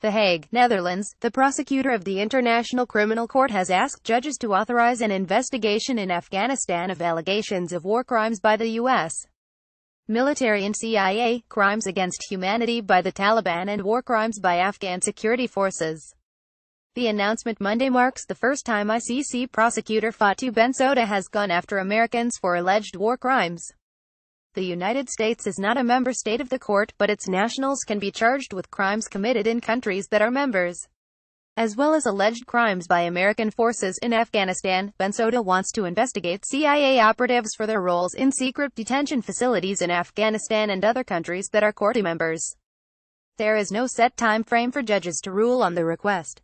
The Hague, Netherlands, the prosecutor of the International Criminal Court has asked judges to authorize an investigation in Afghanistan of allegations of war crimes by the U.S. military and CIA, crimes against humanity by the Taliban and war crimes by Afghan security forces. The announcement Monday marks the first time ICC prosecutor Fatou Bensouda has gone after Americans for alleged war crimes. The United States is not a member state of the court, but its nationals can be charged with crimes committed in countries that are members, as well as alleged crimes by American forces in Afghanistan. Bensouda wants to investigate CIA operatives for their roles in secret detention facilities in Afghanistan and other countries that are court members. There is no set time frame for judges to rule on the request.